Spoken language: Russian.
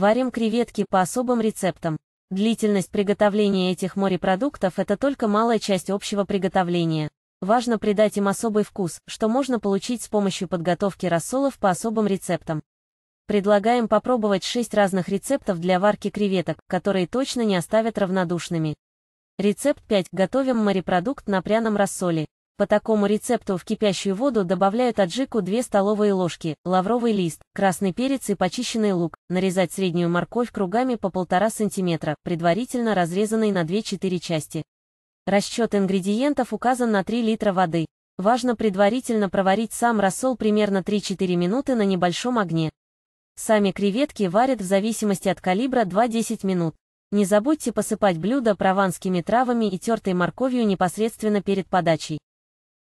Варим креветки по особым рецептам. Длительность приготовления этих морепродуктов – это только малая часть общего приготовления. Важно придать им особый вкус, что можно получить с помощью подготовки рассолов по особым рецептам. Предлагаем попробовать 6 разных рецептов для варки креветок, которые точно не оставят равнодушными. Рецепт 5. Готовим морепродукт на пряном рассоле. По такому рецепту в кипящую воду добавляют аджику 2 столовые ложки, лавровый лист, красный перец и почищенный лук, нарезать среднюю морковь кругами по 1,5 см, предварительно разрезанной на 2-4 части. Расчет ингредиентов указан на 3 литра воды. Важно предварительно проварить сам рассол примерно 3-4 минуты на небольшом огне. Сами креветки варят в зависимости от калибра 2-10 минут. Не забудьте посыпать блюдо прованскими травами и тертой морковью непосредственно перед подачей.